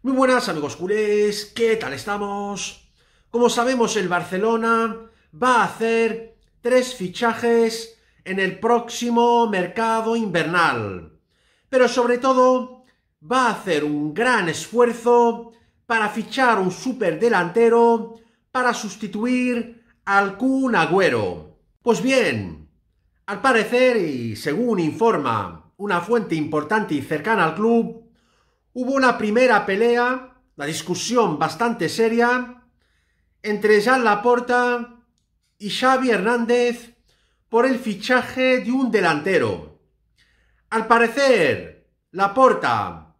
Muy buenas amigos culés, ¿qué tal estamos? Como sabemos el Barcelona va a hacer tres fichajes en el próximo mercado invernal, pero sobre todo va a hacer un gran esfuerzo para fichar un superdelantero para sustituir al Kun Agüero. Pues bien, al parecer y según informa una fuente importante y cercana al club, Hubo una primera pelea, la discusión bastante seria, entre Jean Laporta y Xavi Hernández por el fichaje de un delantero. Al parecer, Laporta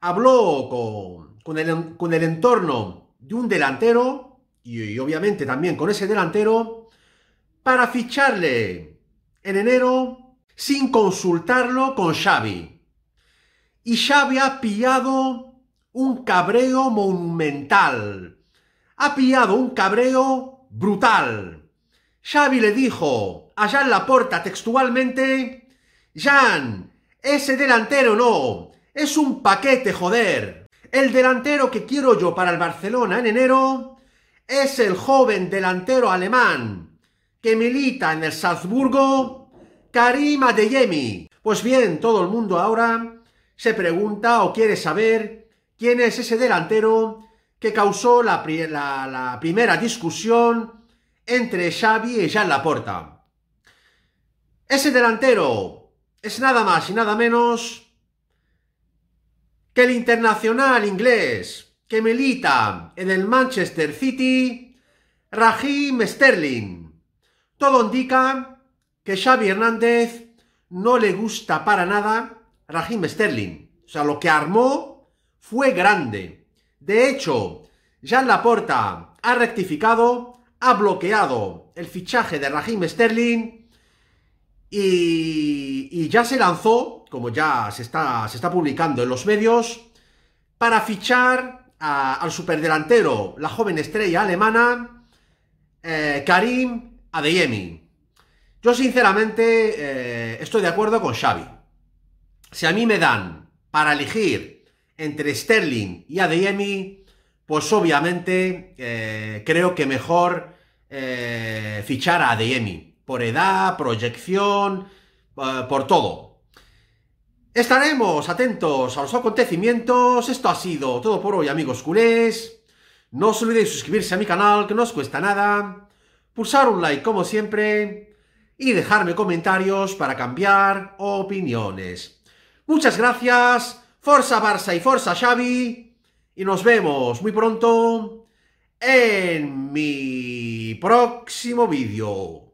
habló con, el, entorno de un delantero y obviamente también con ese delantero para ficharle en enero sin consultarlo con Xavi y Xavi ha pillado un cabreo monumental. Ha pillado un cabreo brutal. Xavi le dijo en la Laporta textualmente, Jan, ese delantero no, es un paquete, joder. El delantero que quiero yo para el Barcelona en enero es el joven delantero alemán que milita en el Salzburgo, Karim Adeyemi. Pues bien, todo el mundo ahora se pregunta o quiere saber quién es ese delantero que causó la, primera discusión entre Xavi y Jean Laporta. Ese delantero es nada más y nada menos que el internacional inglés que milita en el Manchester City, Raheem Sterling. Todo indica que Xavi Hernández no le gusta para nada Rahim Sterling. O sea, lo que armó fue grande. De hecho, Jean Laporta ha rectificado, ha bloqueado el fichaje de Rahim Sterling y, ya se lanzó, como ya se está, publicando en los medios, para fichar al superdelantero, la joven estrella alemana, eh, Karim Adeyemi. Yo sinceramente eh, estoy de acuerdo con Xavi si a mí me dan para elegir entre Sterling y Adeyemi, pues obviamente eh, creo que mejor eh, fichar a Adeyemi. Por edad, proyección, eh, por todo. Estaremos atentos a los acontecimientos. Esto ha sido todo por hoy, amigos culés. No os olvidéis suscribirse a mi canal, que no os cuesta nada. Pulsar un like, como siempre. Y dejarme comentarios para cambiar opiniones. Muchas gracias. Forza Barça y Forza Xavi. Y nos vemos muy pronto en mi próximo vídeo.